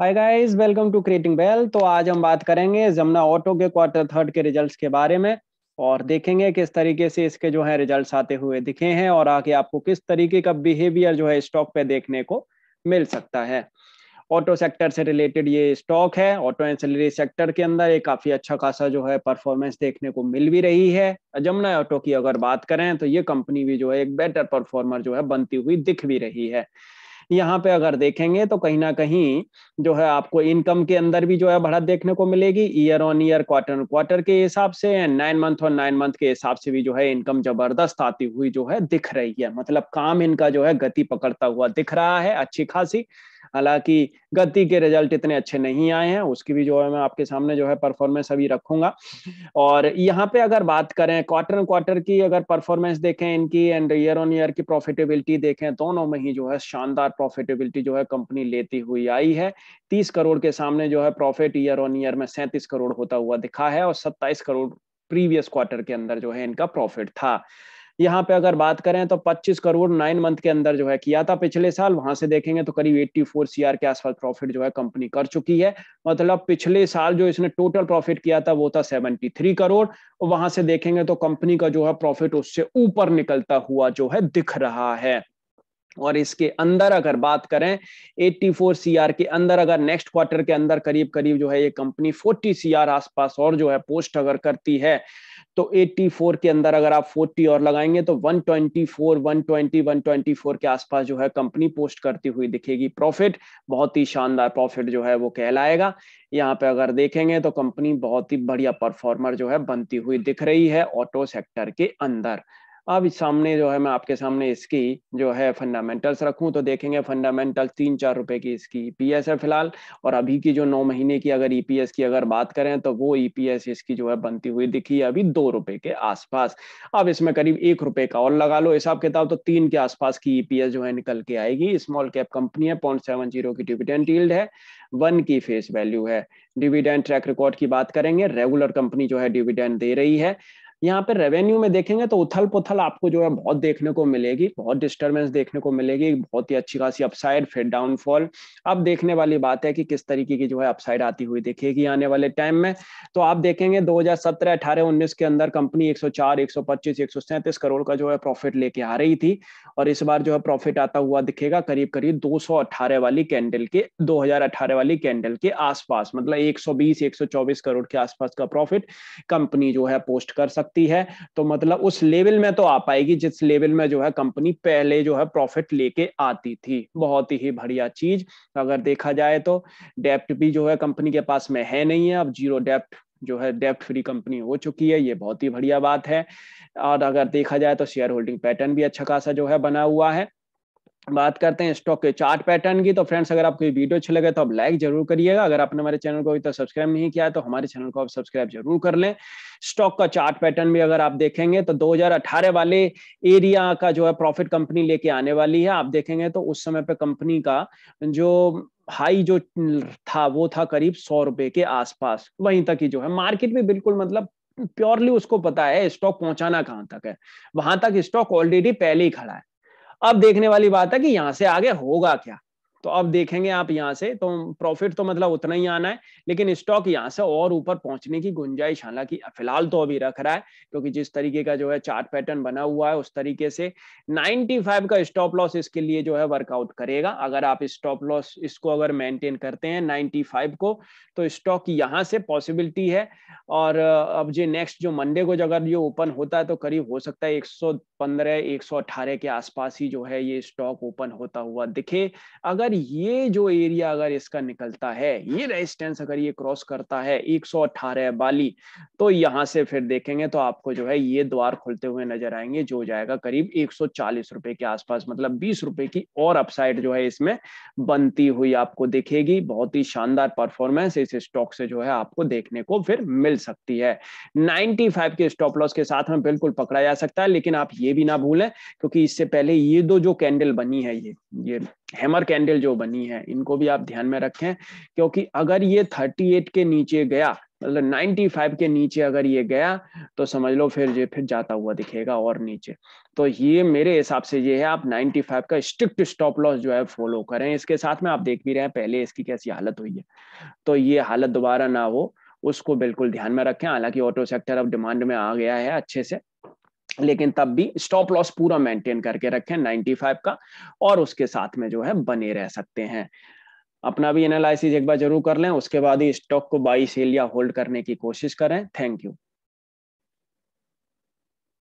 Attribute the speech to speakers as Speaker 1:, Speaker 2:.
Speaker 1: hi guys welcome to creating bell तो आज हम बात करेंगे जमुना ऑटो के क्वार्टर थर्ड के रिजल्ट्स के बारे में और देखेंगे किस तरीके से इसके जो है रिजल्ट्स आते हुए दिखे हैं और आगे आपको किस तरीके का बिहेवियर जो है स्टॉक पे देखने को मिल सकता है ऑटो सेक्टर से रिलेटेड ये स्टॉक है ऑटो एंसिलरी सेक्टर के अंदर एक काफी अच्छा खासा जो है परफॉर्मेंस देखने को मिल भी रही है जमुना ऑटो की अगर बात करें तो ये कंपनी भी जो है एक बेटर परफॉर्मर जो है बनती हुई दिख भी रही है यहाँ पे अगर देखेंगे तो कहीं ना कहीं जो है आपको इनकम के अंदर भी जो है बढ़त देखने को मिलेगी year on year quarter on quarter के हिसाब से नाइन मंथ और नाइन मंथ के हिसाब से भी जो है इनकम जबरदस्त आती हुई जो है दिख रही है मतलब काम इनका जो है गति पकड़ता हुआ दिख रहा है अच्छी खासी हालांकि गति के रिजल्ट इतने अच्छे नहीं आए हैं उसकी भी जो है मैं आपके सामने जो है परफॉर्मेंस अभी रखूंगा और यहाँ पे अगर बात करें क्वार्टर क्वार्टर की अगर परफॉर्मेंस देखें इनकी एंड ईयर ऑन ईयर की प्रॉफिटेबिलिटी देखें दोनों में ही जो है शानदार प्रॉफिटेबिलिटी जो है कंपनी लेती हुई आई है तीस करोड़ के सामने जो है प्रॉफिट ईयर ऑन ईयर में सैंतीस करोड़ होता हुआ दिखा है और सत्ताईस करोड़ प्रीवियस क्वार्टर के अंदर जो है इनका प्रॉफिट था यहाँ पे अगर बात करें तो 25 करोड़ नाइन मंथ के अंदर जो है किया था पिछले साल वहां से देखेंगे तो करीब 84 फोर सीआर के आसपास प्रॉफिट जो है कंपनी कर चुकी है मतलब पिछले साल जो इसने टोटल प्रॉफिट किया था वो था 73 करोड़ वहां से देखेंगे तो कंपनी का जो है प्रॉफिट उससे ऊपर निकलता हुआ जो है दिख रहा है और इसके अंदर अगर बात करें 84 आर के अंदर अगर नेक्स्ट क्वार्टर के अंदर करीब करीब जो है ये कंपनी 40 आर आसपास और जो है पोस्ट अगर करती है तो 84 के अंदर अगर आप 40 और लगाएंगे तो 124, 120, 124 के आसपास जो है कंपनी पोस्ट करती हुई दिखेगी प्रॉफिट बहुत ही शानदार प्रॉफिट जो है वो कहलाएगा यहाँ पे अगर देखेंगे तो कंपनी बहुत ही बढ़िया परफॉर्मर जो है बनती हुई दिख रही है ऑटो सेक्टर के अंदर अब सामने जो है मैं आपके सामने इसकी जो है फंडामेंटल्स रखूं तो देखेंगे फंडामेंटल तीन चार रुपए की इसकी ईपीएस है फिलहाल और अभी की जो नौ महीने की अगर ईपीएस की अगर बात करें तो वो ईपीएस इसकी जो है बनती हुई दिखी अभी दो रुपए के आसपास अब इसमें करीब एक रुपए का और लगा लो हिसाब किताब तो तीन के आसपास की ईपीएस जो है निकल के आएगी स्मॉल कैप कंपनी है पॉइंट सेवन जीरो की डिविडेंट ईल्ड है वन की फेस वैल्यू है डिविडेंड ट्रैक रिकॉर्ड की बात करेंगे रेगुलर कंपनी जो है डिविडेंड दे रही है यहाँ पे रेवेन्यू में देखेंगे तो उथल पुथल आपको जो है बहुत देखने को मिलेगी बहुत डिस्टर्बेंस देखने को मिलेगी बहुत ही अच्छी खासी अपसाइड फिर डाउनफॉल अब देखने वाली बात है कि किस तरीके की जो है अपसाइड आती हुई दिखेगी आने वाले टाइम में तो आप देखेंगे 2017 18 19 के अंदर कंपनी 104 125 137 करोड़ का जो है प्रॉफिट लेके आ रही थी और इस बार जो है प्रॉफिट आता हुआ दिखेगा करीब करीब दो वाली कैंडल के दो वाली कैंडल के आसपास मतलब एक सौ करोड़ के आसपास का प्रॉफिट कंपनी जो है पोस्ट कर सकती सकती है तो मतलब उस लेवल में तो आ पाएगी जिस लेवल में जो है कंपनी पहले जो है प्रॉफिट लेके आती थी बहुत ही बढ़िया चीज अगर देखा जाए तो डेप्ट भी जो है कंपनी के पास में है नहीं है अब जीरो डेप्ट जो है डेप्ट फ्री कंपनी हो चुकी है ये बहुत ही बढ़िया बात है और अगर देखा जाए तो शेयर होल्डिंग पैटर्न भी अच्छा खासा जो है बना हुआ है बात करते हैं स्टॉक के चार्ट पैटर्न की तो फ्रेंड्स अगर आपको ये वीडियो अच्छी लगे तो आप लाइक जरूर करिएगा अगर आपने हमारे चैनल को अभी तक सब्सक्राइब नहीं किया है तो हमारे चैनल को आप सब्सक्राइब जरूर कर लें स्टॉक का चार्ट पैटर्न भी अगर आप देखेंगे तो 2018 वाले एरिया का जो है प्रॉफिट कंपनी लेके आने वाली है आप देखेंगे तो उस समय पर कंपनी का जो हाई जो था वो था करीब सौ रुपए के आसपास वहीं तक ही जो है मार्केट भी बिल्कुल मतलब प्योरली उसको पता है स्टॉक पहुंचाना कहाँ तक है वहां तक स्टॉक ऑलरेडी पहले ही खड़ा है अब देखने वाली बात है कि यहाँ से आगे होगा क्या तो अब देखेंगे आप यहाँ से तो प्रॉफिट तो मतलब उतना ही आना है लेकिन स्टॉक यहाँ से और ऊपर पहुंचने की गुंजाइश हालांकि फिलहाल तो अभी रख रहा है क्योंकि जिस तरीके का जो है चार्ट पैटर्न बना हुआ है उस तरीके से 95 का स्टॉप लॉस इसके लिए जो है वर्कआउट करेगा अगर आप स्टॉप लॉस इसको अगर मेंटेन करते हैं नाइनटी को तो स्टॉक यहाँ से पॉसिबिलिटी है और अब जो नेक्स्ट जो मंडे को जो अगर ये ओपन होता है तो करीब हो सकता है एक पंद्रह एक सौ अठारह के आसपास ही जो है ये स्टॉक ओपन होता हुआ दिखे अगर ये जो एरिया अगर इसका निकलता है ये रेजिस्टेंस अगर ये क्रॉस करता है एक सौ अठारह बाली तो यहाँ से फिर देखेंगे तो आपको जो है ये द्वार खुलते हुए नजर आएंगे जो जाएगा करीब एक सौ चालीस रुपए के आसपास मतलब बीस रुपए की और अपसाइड जो है इसमें बनती हुई आपको दिखेगी बहुत ही शानदार परफॉर्मेंस इस स्टॉक से जो है आपको देखने को फिर मिल सकती है नाइनटी के स्टॉप लॉस के साथ में बिल्कुल पकड़ा जा सकता है लेकिन आप ये ये भी ना भूलें क्योंकि इससे पहले ये दो जो कैंडल बनी है ये ये हैमर कैंडल जो बनी है इनको भी आप ध्यान में रखें क्योंकि अगर ये 38 के नीचे गया मतलब 95 के नीचे अगर ये गया तो समझ लो फिर ये फिर जाता हुआ दिखेगा और नीचे तो ये मेरे हिसाब से ये है आप 95 का स्ट्रिक्ट स्टॉप लॉस जो है फॉलो करें इसके साथ में आप देख भी रहे हैं पहले इसकी कैसी हालत हुई है तो ये हालत दोबारा ना हो उसको बिल्कुल ध्यान में रखें हालांकि ऑटो सेक्टर अब डिमांड में आ गया है अच्छे से लेकिन तब भी स्टॉप लॉस पूरा मेंटेन करके रखें 95 का और उसके साथ में जो है बने रह सकते हैं अपना भी एनालिस एक बार जरूर कर लें उसके बाद ही स्टॉक को बाई सेल या होल्ड करने की कोशिश करें थैंक यू